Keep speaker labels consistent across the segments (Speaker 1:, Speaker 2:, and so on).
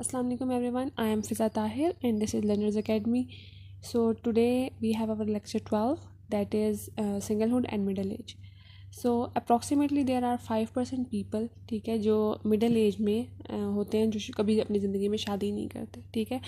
Speaker 1: अस्सलाम वालेकुम everyone I am Fiza Tahir and this is learners academy so today we have our lecture twelve that is singlehood and middle age so approximately there are five percent people ठीक है जो middle age में uh, होते हैं जो कभी अपनी ज़िंदगी में शादी नहीं करते ठीक है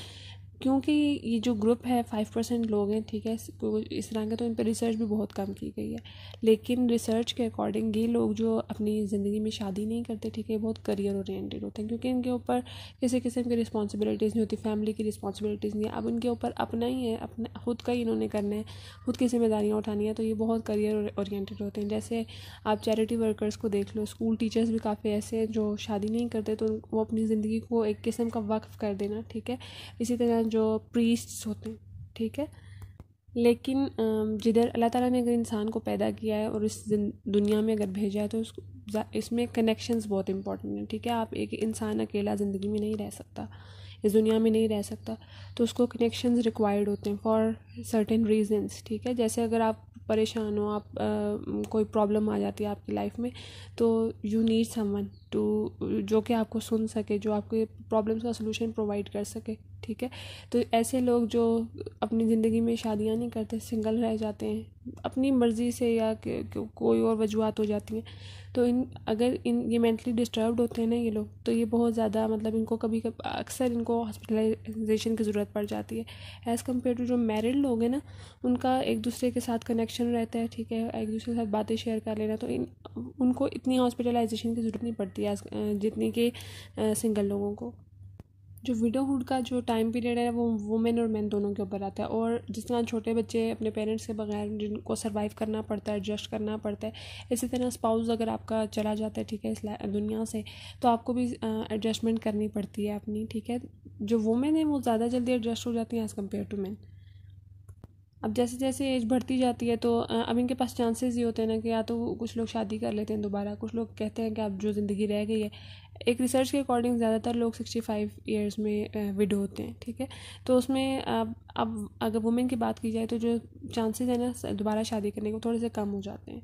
Speaker 1: क्योंकि ये जो ग्रुप है फाइव परसेंट लोग हैं ठीक है इस तरह के तो इन पर रिसर्च भी बहुत कम की गई है लेकिन रिसर्च के अकॉर्डिंग ये लोग जो अपनी ज़िंदगी में शादी नहीं करते ठीक है बहुत करियर ओरिएंटेड होते हैं क्योंकि इनके ऊपर किसी किस्म की रिस्पॉन्सिबिलिटीज़ नहीं होती फैमिली की रिस्पॉन्सिबिलिटीज़ नहीं है अब इनके ऊपर अपना ही है अपना खुद का ही इन्होंने करना है खुद की जिम्मेदारियाँ उठानी है तो ये बहुत करियर ओरिएंटेड होते हैं जैसे आप चैरिटी वर्कर्स को देख लो स्कूल टीचर्स भी काफ़ी ऐसे हैं जो शादी नहीं करते तो वो अपनी ज़िंदगी को एक किस्म का वक्फ कर देना ठीक है इसी तरह जो प्रीस्ट्स होते हैं ठीक है लेकिन जिधर अल्लाह ताला ने अगर इंसान को पैदा किया है और इस दुनिया में अगर भेजा है तो उसको इसमें कनेक्शंस बहुत इंपॉर्टेंट हैं ठीक है आप एक इंसान अकेला ज़िंदगी में नहीं रह सकता इस दुनिया में नहीं रह सकता तो उसको कनेक्शंस रिक्वायर्ड होते हैं फॉर सर्टेन रीजंस ठीक है जैसे अगर आप परेशान हो आप आ, कोई प्रॉब्लम आ जाती है आपकी लाइफ में तो यू नीड समवन टू जो कि आपको सुन सके जो आपके प्रॉब्लम्स का सलूशन प्रोवाइड कर सके ठीक है तो ऐसे लोग जो अपनी ज़िंदगी में शादियाँ नहीं करते सिंगल रह जाते हैं अपनी मर्ज़ी से या कोई और वजूहत हो जाती हैं तो इन अगर इन ये मेंटली डिस्टर्ब्ड होते हैं ना ये लोग तो ये बहुत ज़्यादा मतलब इनको कभी अक्सर इनको हॉस्पिटलाइजेशन की ज़रूरत पड़ जाती है एज़ कम्पेयर टू जो मैरिड लोग हैं ना उनका एक दूसरे के साथ कनेक्शन रहता है ठीक है एक दूसरे के साथ बातें शेयर कर लेना तो इन उनको इतनी हॉस्पिटलाइजेशन की ज़रूरत नहीं पड़ती है जितनी कि सिंगल लोगों को जो विडोहुड का जो टाइम पीरियड है वो वुमेन और मैन दोनों के ऊपर आता है और जिस तरह छोटे बच्चे अपने पेरेंट्स के बगैर जिनको सर्वाइव करना पड़ता है एडजस्ट करना पड़ता है इसी तरह स्पाउस अगर आपका चला जाता है ठीक है इस दुनिया से तो आपको भी एडजस्टमेंट करनी पड़ती है अपनी ठीक है जो वुमेन है वो ज़्यादा जल्दी एडजस्ट हो जाती हैं एज़ कम्पेयर टू मैन अब जैसे जैसे एज बढ़ती जाती है तो अब इनके पास चांसेस ही होते हैं ना कि या तो कुछ लोग शादी कर लेते हैं दोबारा कुछ लोग कहते हैं कि अब जो ज़िंदगी रह गई है एक रिसर्च के अकॉर्डिंग ज़्यादातर लोग सिक्सटी फाइव ईयर्स में विडो होते हैं ठीक है तो उसमें अब अब अगर वुमेन की बात की जाए तो जो चांसेस है ना दोबारा शादी करने के थोड़े से कम हो जाते हैं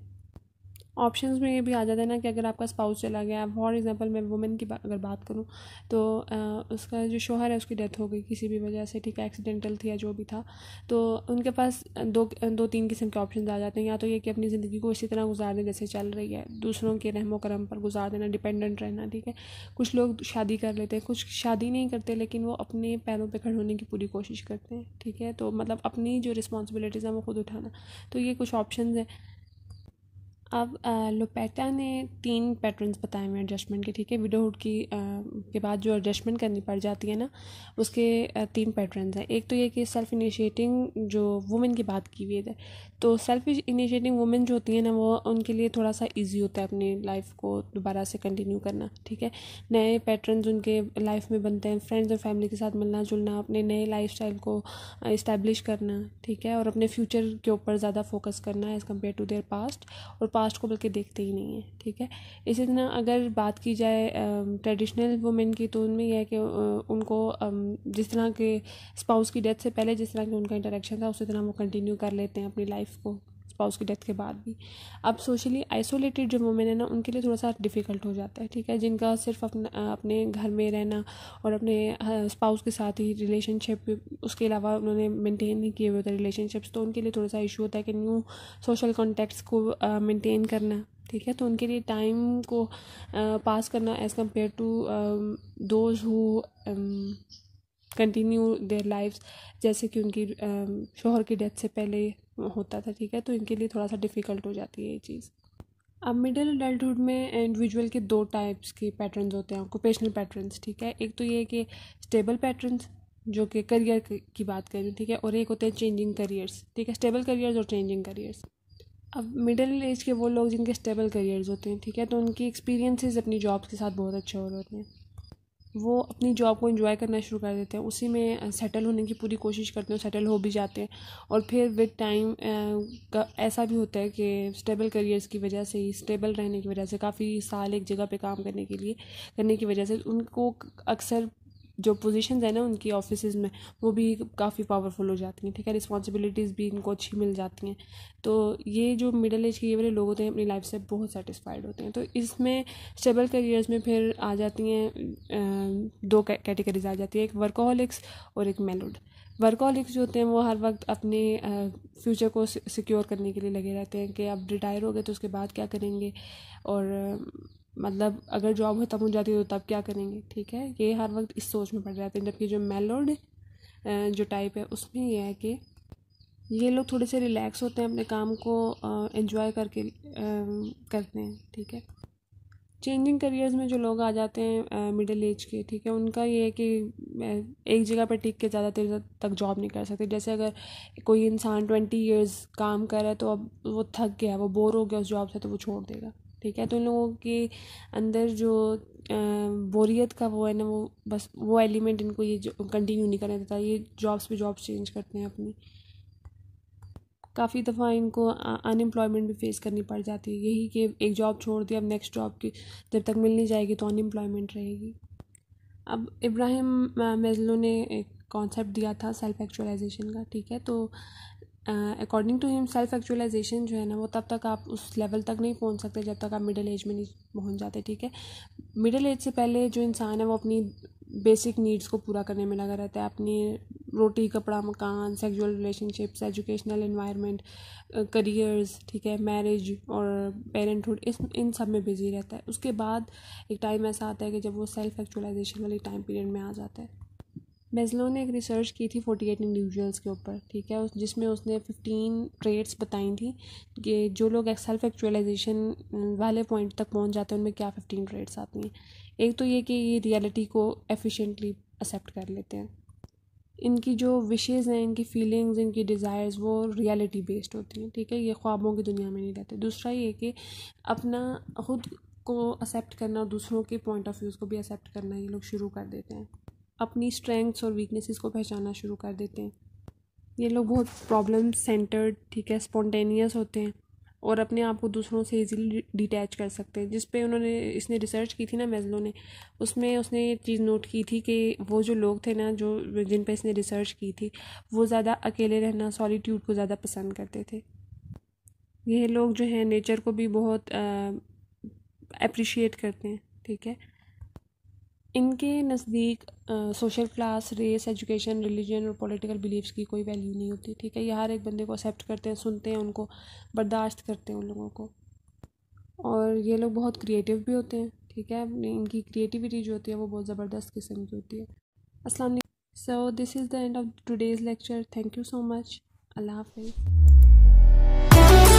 Speaker 1: ऑप्शन में ये भी आ जाता है ना कि अगर आपका स्पाउस चला गया फॉर एग्ज़ाम्पल मैं वुमेन की बा, अगर बात करूँ तो आ, उसका जो शोहर है उसकी डेथ हो गई किसी भी वजह से ठीक है एक्सीडेंटल थी या जो भी था तो उनके पास दो दो तीन किस्म के ऑप्शन आ जाते हैं या तो ये कि अपनी ज़िंदगी को इसी तरह गुजार दें जैसे चल रही है दूसरों के रहमो करम पर गुजार देना डिपेंडेंट रहना ठीक है कुछ लोग शादी कर लेते हैं कुछ शादी नहीं करते लेकिन वो अपने पैरों पर खड़े होने की पूरी कोशिश करते हैं ठीक है तो मतलब अपनी जो रिस्पॉन्सिबिलिटीज़ हैं वो खुद उठाना तो ये कुछ ऑप्शन हैं अब लोपेटा ने तीन पैटर्न्स बताए हुए एडजस्टमेंट के ठीक है विडोहुड की आ, के बाद जो एडजस्टमेंट करनी पड़ जाती है ना उसके तीन पैटर्न्स हैं एक तो ये कि सेल्फ इनिशिएटिंग जो वुमेन की बात की हुई है तो सेल्फ इनिशिएटिंग वुमेन जो होती है ना वो उनके लिए थोड़ा सा ईजी होता है अपनी लाइफ को दोबारा से कंटिन्यू करना ठीक है नए पैटर्न उनके लाइफ में बनते हैं फ्रेंड्स और फैमिली के साथ मिलना जुलना अपने नए लाइफ को इस्टेब्लिश करना ठीक है और अपने फ्यूचर के ऊपर ज़्यादा फोकस करना as compare to their past और पास्ट को बल्कि देखते ही नहीं है ठीक है इसी तरह अगर बात की जाए ट्रेडिशनल वुमेन की तो उनमें यह है कि उनको जिस तरह के स्पाउस की डेथ से पहले जिस तरह के उनका इंटरेक्शन था उसी तरह वो कंटिन्यू कर लेते हैं अपनी लाइफ को स्पाउस की डेथ के बाद भी अब सोशली आइसोलेटेड जो वुमेन है ना उनके लिए थोड़ा सा डिफ़िकल्ट हो जाता है ठीक है जिनका सिर्फ अपना अपने घर में रहना और अपने स्पाउस के साथ ही रिलेशनशिप उसके अलावा उन्होंने मेंटेन नहीं किए हुए होते रिलेशनशिप्स तो उनके लिए थोड़ा सा इशू होता है कि न्यू सोशल कॉन्टैक्ट्स को मेंटेन करना ठीक है तो उनके लिए टाइम को पास करना as compare to those who continue their life जैसे कि उनकी शोहर की डेथ से पहले होता था ठीक है तो इनके लिए थोड़ा सा डिफ़िकल्ट हो जाती है ये चीज़ अब मिडिल अडल्टुड में इंडिविजुअल के दो टाइप्स के पैटर्न्स होते हैं ऑक्यूपेशनल पैटर्न्स ठीक है एक तो ये कि स्टेबल पैटर्न्स जो कि करियर की बात करें ठीक है और एक होते हैं चेंजिंग करियर्स ठीक है स्टेबल करियर्स और चेंजिंग करियर्स अब मिडिल एज के वो लोग जिनके स्टेबल करियर्स होते हैं ठीक है तो उनकी एक्सपीरियंसेस अपनी जॉब्स के साथ बहुत अच्छे हो रहे होते हैं वो अपनी जॉब को इन्जॉय करना शुरू कर देते हैं उसी में सेटल होने की पूरी कोशिश करते हैं सेटल हो भी जाते हैं और फिर विद टाइम का ऐसा भी होता है कि स्टेबल करियर्स की वजह से ही स्टेबल रहने की वजह से काफ़ी साल एक जगह पे काम करने के लिए करने की वजह से उनको अक्सर जो पोजीशंस है ना उनकी ऑफिस में वो भी काफ़ी पावरफुल हो जाती हैं ठीक है रिस्पॉन्सिबिलिटीज़ भी इनको अच्छी मिल जाती हैं तो ये जो मिडिल एज के ये वाले लोग होते हैं अपनी लाइफ से बहुत सेटिस्फाइड होते हैं तो इसमें स्टेबल करियर्स में फिर आ जाती हैं दो कैटेगरीज आ जाती है एक वर्कोहलिक्स और एक मेलोड वर्कोहलिक्स जो होते हैं वो हर वक्त अपने फ्यूचर को सिक्योर करने के लिए लगे रहते हैं कि अब रिटायर हो गए तो उसके बाद क्या करेंगे और मतलब अगर जॉब ख़त्म हो जाती है तो तब क्या करेंगे ठीक है ये हर वक्त इस सोच में पड़ जाते हैं जबकि जो मेलोड जो टाइप है उसमें यह है कि ये लोग थोड़े से रिलैक्स होते हैं अपने काम को एंजॉय करके आ, करते हैं ठीक है चेंजिंग करियर्स में जो लोग आ जाते हैं मिडिल एज के ठीक है उनका ये है कि एक जगह पर टिक के ज़्यादा देर तक जॉब नहीं कर सकते जैसे अगर कोई इंसान ट्वेंटी इयर्स काम कर रहा है तो अब वो थक गया है वो बोर हो गया उस जॉब से तो वो छोड़ देगा ठीक है तो इन लोगों के अंदर जो बोरियत का वो है ना वो बस वो एलिमेंट इनको ये कंटिन्यू नहीं करना देता ये जॉब्स पे जॉब्स चेंज करते हैं अपनी काफ़ी दफ़ा इनको अनएम्प्लॉयमेंट भी फेस करनी पड़ जाती है यही कि एक जॉब छोड़ दी अब नेक्स्ट जॉब की जब तक मिल नहीं जाएगी तो अनएम्प्लॉयमेंट रहेगी अब इब्राहिम मेजलो ने एक कॉन्सेप्ट दिया था सेल्फ एक्चुअलाइजेशन का ठीक है तो according to him self actualization जो है ना वो तब तक आप उस लेवल तक नहीं पहुंच सकते जब तक आप मिडिल एज में नहीं पहुंच जाते ठीक है मिडिल एज से पहले जो इंसान है वो अपनी बेसिक नीड्स को पूरा करने में लगा रहता है अपनी रोटी कपड़ा मकान sexual relationships educational environment careers ठीक है मैरिज और पेरेंटहुड इस इन सब में बिजी रहता है उसके बाद एक टाइम ऐसा आता है कि जब वो सेल्फ एक्चुअलाइजेशन वाली टाइम पीरियड में आ जाता है बेजलो ने एक रिसर्च की थी फोर्टी एट इंडिविजुअल्स के ऊपर ठीक है उस जिसमें उसने फिफ्टीन ट्रेड्स बताई थी कि जो लोग सेल्फ एक्चुअलाइजेशन वाले पॉइंट तक पहुंच जाते हैं उनमें क्या फिफ्टीन ट्रेड्स आती हैं एक तो ये कि ये रियलिटी को एफिशिएंटली एक्सेप्ट कर लेते हैं इनकी जो विशेज़ हैं इनकी फीलिंग्स इनकी डिज़ायर्स वो रियलिटी बेस्ड होती हैं ठीक है ये ख्वाबों की दुनिया में नहीं रहते दूसरा ये कि अपना खुद को एक्सेप्ट करना और दूसरों के पॉइंट ऑफ व्यूज़ को भी एक्सेप्ट करना ये लोग शुरू कर देते हैं अपनी स्ट्रेंथ्स और वीकनेसेस को पहचानना शुरू कर देते हैं ये लोग बहुत प्रॉब्लम सेंटर्ड ठीक है स्पॉन्टेनियस होते हैं और अपने आप को दूसरों से इजीली डिटैच कर सकते हैं जिस पे उन्होंने इसने रिसर्च की थी ना मेजलो ने उसमें उसने ये चीज़ नोट की थी कि वो जो लोग थे ना जो जिन पे इसने रिसर्च की थी वो ज़्यादा अकेले रहना सॉलीट्यूड को ज़्यादा पसंद करते थे ये लोग जो हैं नेचर को भी बहुत अप्रिशिएट करते हैं ठीक है इनके नज़दीक social class race education religion और पॉलिटिकल बिलीव्स की कोई वैल्यू नहीं होती ठीक है ये हर एक बंदे को एक्सेप्ट करते हैं सुनते हैं उनको बर्दाश्त करते हैं उन लोगों को और ये लोग बहुत क्रिएटिव भी होते हैं ठीक है इनकी क्रिएटिविटी जो होती है वो बहुत ज़बरदस्त किस्म की होती है असलम so this is the end of today's lecture thank you so much अल्लाह हाफिज़